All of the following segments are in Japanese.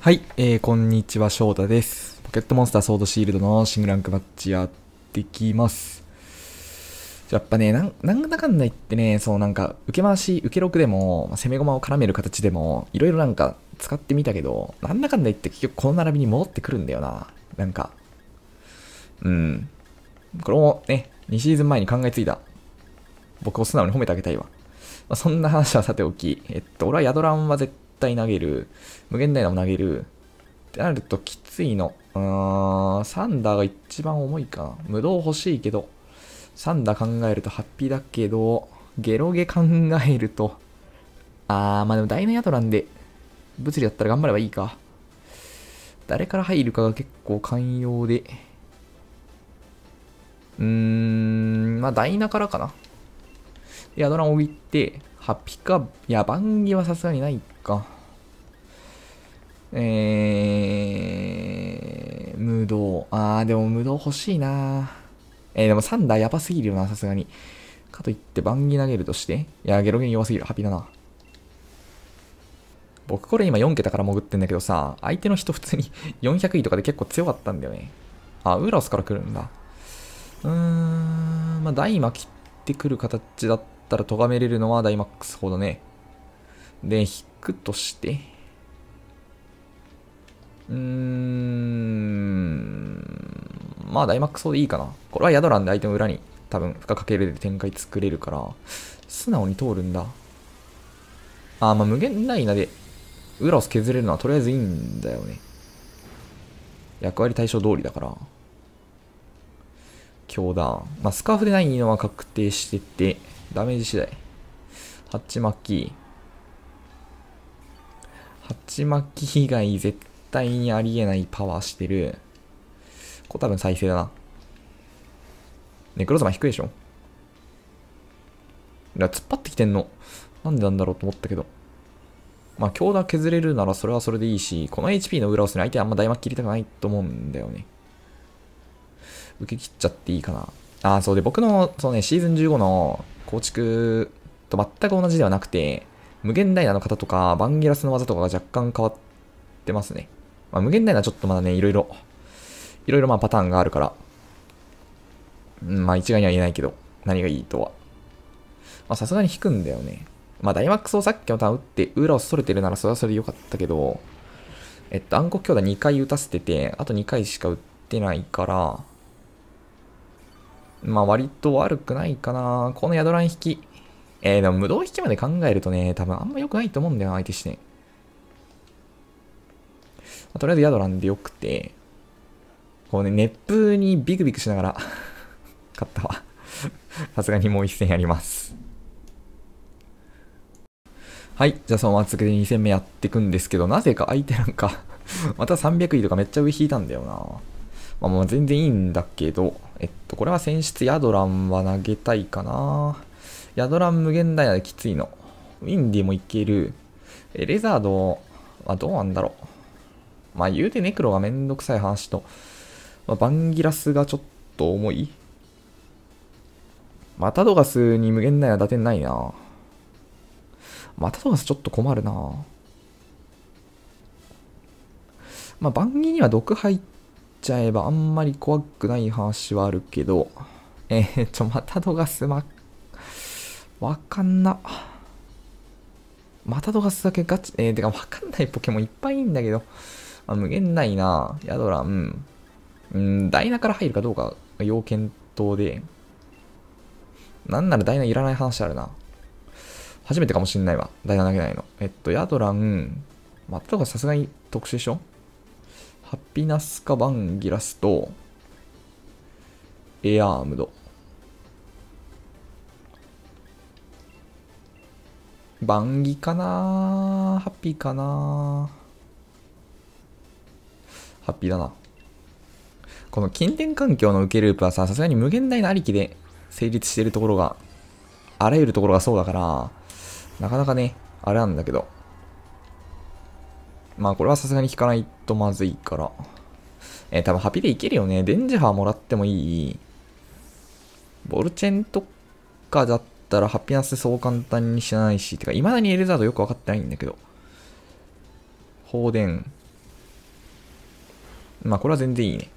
はい、えー、こんにちは、翔太です。ポケットモンスターソードシールドのシングランクマッチやってきます。やっぱね、なんなんだかんだ言ってね、そうなんか、受け回し、受けくでも、攻め駒を絡める形でも、いろいろなんか使ってみたけど、なんだかんだ言って結局この並びに戻ってくるんだよな。なんか。うん。これもね、2シーズン前に考えついた。僕を素直に褒めてあげたいわ。まあ、そんな話はさておき、えっと、俺はヤドランは絶対対投げる。無限大イナも投げる。ってなるときついの。うーん、サンダーが一番重いかな。無道欲しいけど、サンダー考えるとハッピーだけど、ゲロゲ考えると、あー、まあでもダイナヤドランで、物理だったら頑張ればいいか。誰から入るかが結構寛容で。うーん、まあダイナからかな。ヤドラン置いて、ハピか、いや、番木はさすがにないか。えー、無道。あー、でも無道欲しいなえー、でもサンダーやばすぎるよな、さすがに。かといって、番木投げるとして。いや、ゲロゲン弱すぎる。ハピだな。僕これ今4桁から潜ってんだけどさ、相手の人普通に400 位とかで結構強かったんだよね。あ、ウーラオスから来るんだ。うーん、まあ、大魔切ってくる形だった。ったら咎めれるのはダイマックスほどね。で、引くとして、うーん、まあダイマックスほどいいかな。これは宿ランで相手の裏に多分負荷かける展開作れるから、素直に通るんだ。あ、まあ無限ライナで裏を削れるのはとりあえずいいんだよね。役割対象通りだから。教団。まあ、スカーフでないのは確定してて、ダメージ次第。ハッチマッキー。ハッチマッキー以外絶対にありえないパワーしてる。これ多分再生だな。ネクロ様低いでしょいや、突っ張ってきてんの。なんでなんだろうと思ったけど。まあ、強打削れるならそれはそれでいいし、この HP の裏をする相手はあんま大魔切りたくないと思うんだよね。受け切っちゃっていいかな。ああ、そうで、僕の、そうね、シーズン15の構築と全く同じではなくて、無限ダイナの方とか、バンゲラスの技とかが若干変わってますね。まあ、無限ダイナちょっとまだね、いろいろ、いろいろまあパターンがあるから、うん、まあ一概には言えないけど、何がいいとは。まあさすがに引くんだよね。まあダイマックスをさっきのターン打って裏を逸れてるならそれはそれで良かったけど、えっと、暗黒兄弟2回打たせてて、あと2回しか打ってないから、まあ割と悪くないかな。このヤドラン引き。えー、でも無動引きまで考えるとね、多分あんま良くないと思うんだよな、相手してまあ、とりあえずヤドランでよくて、こうね、熱風にビクビクしながら 勝ったわさすがにもう一戦やります。はい。じゃあそのまま続け2戦目やっていくんですけど、なぜか相手なんかまた300位とかめっちゃ上引いたんだよな。まあ、もう全然いいんだけど、えっと、これは選出ヤドランは投げたいかな。ヤドラン無限ダイヤできついの。ウィンディもいける。え、レザード、まあ、どうなんだろう。まあ、言うてネクロがめんどくさい話と、まあ、バンギラスがちょっと重い。マタドガスに無限ダイヤ打点ないな。マタドガスちょっと困るな。まあ、バンギには毒入って、ちゃえばあんまり怖くない話はあるけど、えー、っと、またどがすま、わかんな。またどがすだけガチ、えー、てかわかんないポケモンいっぱいいんだけど、あ無限ないな。ヤドラン、うん、ダイナから入るかどうか要検討で、なんならダイナいらない話あるな。初めてかもしんないわ。ダイナ投げないの。えっと、ヤドラン、またガスさすがに特殊でしょハッピナスカバンギラスと、エアームド。バンギかなハッピーかなハッピーだな。この近点環境の受けループはさ、さすがに無限大のありきで成立しているところが、あらゆるところがそうだから、なかなかね、あれなんだけど。まあこれはさすがに引かないとまずいから。えー、多分ハピでいけるよね。デンジハーもらってもいい。ボルチェンとかだったらハピナスそう簡単に死なないし、てか未だにエルザードよくわかってないんだけど。放電。まあこれは全然いいね。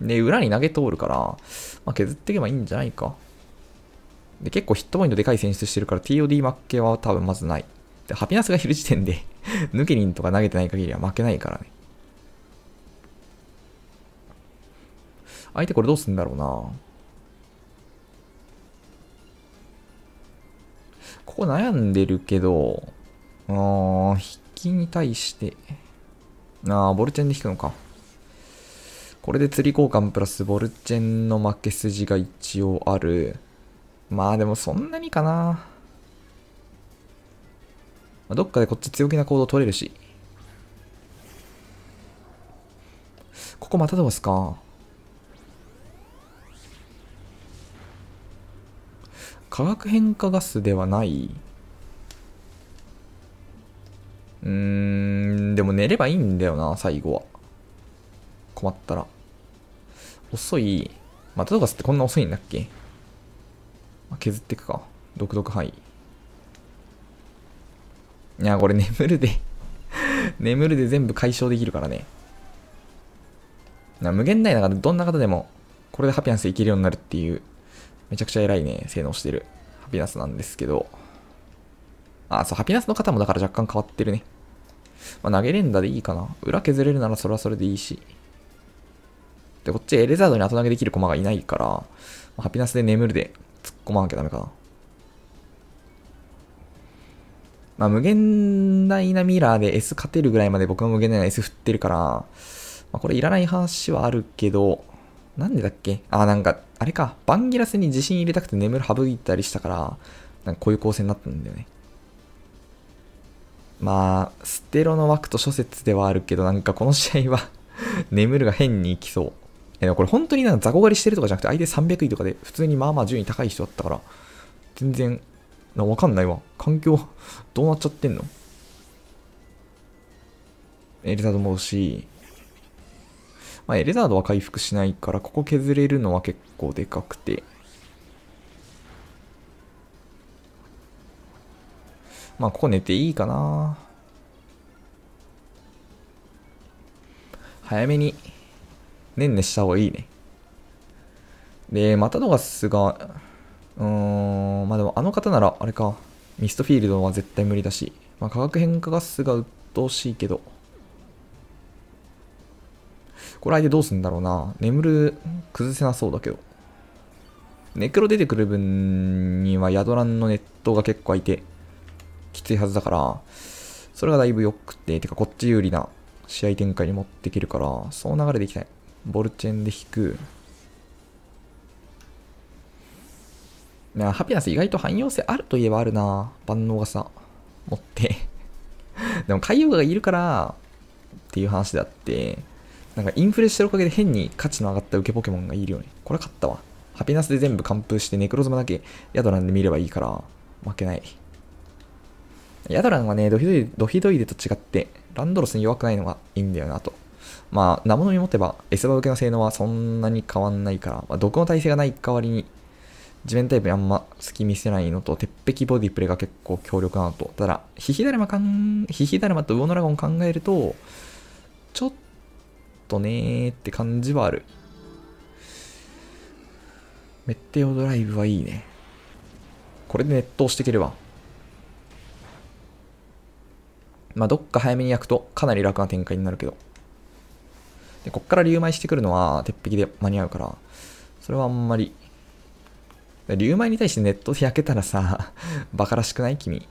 で、裏に投げ通るから、まあ、削っていけばいいんじゃないか。で、結構ヒットポイントでかい選出してるから TOD 負けは多分まずない。でハピナスがいる時点でヌケリンとか投げてない限りは負けないからね。相手これどうすんだろうなここ悩んでるけど、うー、引きに対して、あボルチェンで引くのか。これで釣り交換プラスボルチェンの負け筋が一応ある。まあでもそんなにかな。まあ、どっかでこっち強気な行動取れるし。ここまたどうすか化学変化ガスではないうーん、でも寝ればいいんだよな、最後は。困ったら。遅い。またどうかってこんな遅いんだっけ、まあ、削っていくか。独特範囲。いや、これ眠るで眠るで全部解消できるからね。な無限大だからどんな方でも、これでハピナスいけるようになるっていう、めちゃくちゃ偉いね、性能してるハピナスなんですけど。あ、そう、ハピナスの方もだから若干変わってるね。まあ、投げ連打でいいかな。裏削れるならそれはそれでいいし。で、こっちエレザードに後投げできる駒がいないから、まあ、ハピナスで眠るで突っ込まなきゃダメかな。まあ、無限大なミラーで S 勝てるぐらいまで僕は無限大な S 振ってるから、まあ、これいらない話はあるけど、なんでだっけあ、なんか、あれか、バンギラスに自信入れたくて眠る省いたりしたから、なんかこういう構成になったんだよね。まあ、ステロの枠と諸説ではあるけど、なんかこの試合は 眠るが変にいきそう。え、これ本当になんか雑魚狩りしてるとかじゃなくて、相手300位とかで、普通にまあまあ順位高い人だったから、全然なわかんないわ。環境、どうなっちゃってんのエレザード戻し。まあ、エレザードは回復しないから、ここ削れるのは結構でかくて。まあ、ここ寝ていいかな。早めに、ねんねした方がいいね。で、またドガスが、うーん、まあでもあの方なら、あれか、ミストフィールドは絶対無理だし、まあ化学変化ガスが鬱陶しいけど、これ相手どうすんだろうな。眠る、崩せなそうだけど。ネクロ出てくる分には宿ランのネットが結構空いて、きついはずだから、それがだいぶ良くて、てかこっち有利な試合展開に持っていけるから、その流れでいきたい。ボルチェンで引く。なハピナス意外と汎用性あるといえばあるな万能がさ、持って でも海洋がいるからっていう話であって、なんかインフレしてるおかげで変に価値の上がった受けポケモンがいるよね。これ勝ったわ。ハピナスで全部完封してネクロズマだけヤドランで見ればいいから、負けない。ヤドランはね、ドヒドイドヒドイデと違って、ランドロスに弱くないのがいいんだよなと。まあ、生飲み持てば、エスバ受けの性能はそんなに変わんないから、まあ、毒の耐性がない代わりに、地面タイプにあんまき見せないのと、鉄壁ボディプレイが結構強力なのと、ただ、ヒヒダルマかん、ヒヒダルマと魚のラゴン考えると、ちょっとねーって感じはある。メッテオドライブはいいね。これで熱湯していければ。まあ、どっか早めに焼くとかなり楽な展開になるけど。で、こっからリウマイしてくるのは鉄壁で間に合うから、それはあんまりリュウマイに対してネットで焼けたらさ、バ カらしくない君。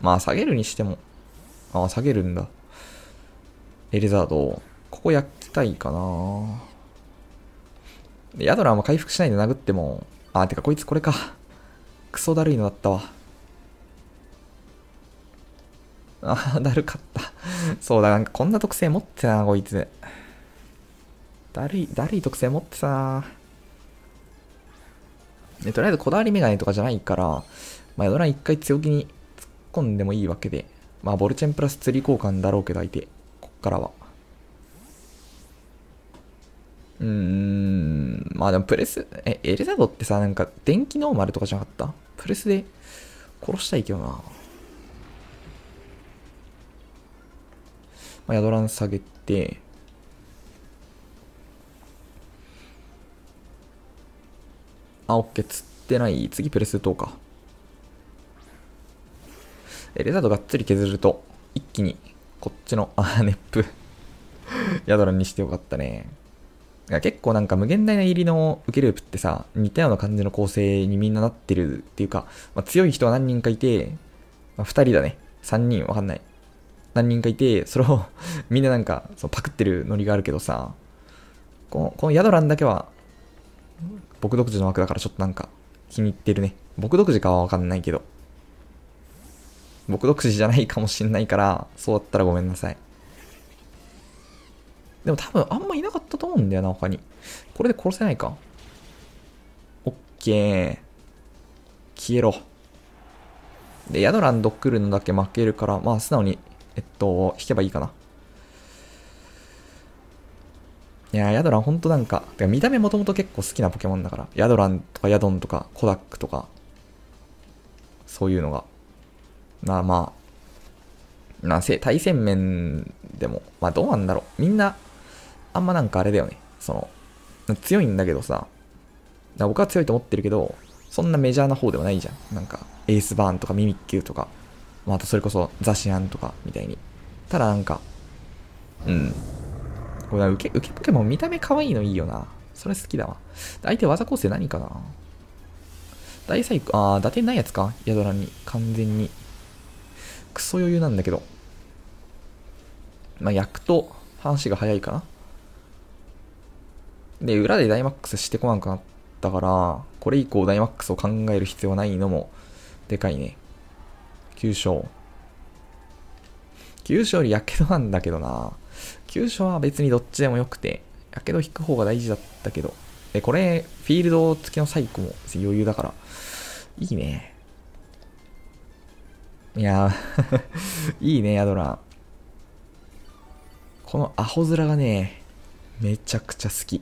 まあ、下げるにしても。ああ、下げるんだ。エレザード、ここやってたいかな。ヤドラーも回復しないで殴っても、あてかこいつこれか。クソだるいのだったわ。ああ、だるかった。そうだ、なんかこんな特性持ってたな、こいつ。だるい、だるい特性持ってたな。でとりあえずこだわりメガネとかじゃないから、まあ、ヤドラン一回強気に突っ込んでもいいわけで、まあ、ボルチェンプラス釣り交換だろうけど、相手、こっからは。うーん、まあでもプレス、え、エルザドってさ、なんか電気ノーマルとかじゃなかったプレスで殺したいけどな。まあ、ヤドラン下げて、あ、オッケー。釣ってない。次プレスうか。え、レザードがっつり削ると、一気に、こっちの、あ、ネップ。ヤドランにしてよかったね。結構なんか無限大な入りの受けループってさ、似たような感じの構成にみんななってるっていうか、まあ、強い人は何人かいて、まあ、2人だね。3人わかんない。何人かいて、それを みんななんかそパクってるノリがあるけどさ、このこのヤドランだけは、僕独自の枠だからちょっとなんか気に入ってるね。僕独自かはわかんないけど。僕独自じゃないかもしんないから、そうだったらごめんなさい。でも多分あんまいなかったと思うんだよな、他に。これで殺せないかオッケー。消えろ。で、ヤドランド来るのだけ負けるから、まあ素直に、えっと、引けばいいかな。いやー、ヤドランほんとなんか、てか見た目もともと結構好きなポケモンだから、ヤドランとかヤドンとかコダックとか、そういうのが。まあまあ、なせ対戦面でも、まあどうなんだろう。みんな、あんまなんかあれだよね。その、強いんだけどさ、僕は強いと思ってるけど、そんなメジャーな方ではないじゃん。なんか、エースバーンとかミミッキューとか、まあ、あとそれこそザシアンとかみたいに。ただなんか、うん、これ受け、受けポケモン見た目可愛いのいいよな。それ好きだわ。相手技構成何かな大細工、ああ打点ないやつかヤドラに。完全に。クソ余裕なんだけど。まあ、焼くと、話が早いかな。で、裏でダイマックスしてこなくなったから、これ以降ダイマックスを考える必要ないのも、でかいね。急所。9勝よりやけどなんだけどな。急所は別にどっちでもよくて、やけど引く方が大事だったけど。で、これ、フィールド付きのサイコも余裕だから、いいね。いや いいね、ヤドラン。このアホ面がね、めちゃくちゃ好き。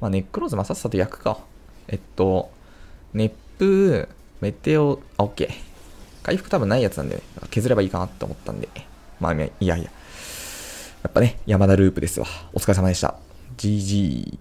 まあ、ネックローズ、まあ、さっさと焼くか。えっと、熱風、メテオ、あ、オッケー。回復多分ないやつなんで、削ればいいかなって思ったんで。まあ、いやいや、やっぱね、山田ループですわ。お疲れ様でした。GG。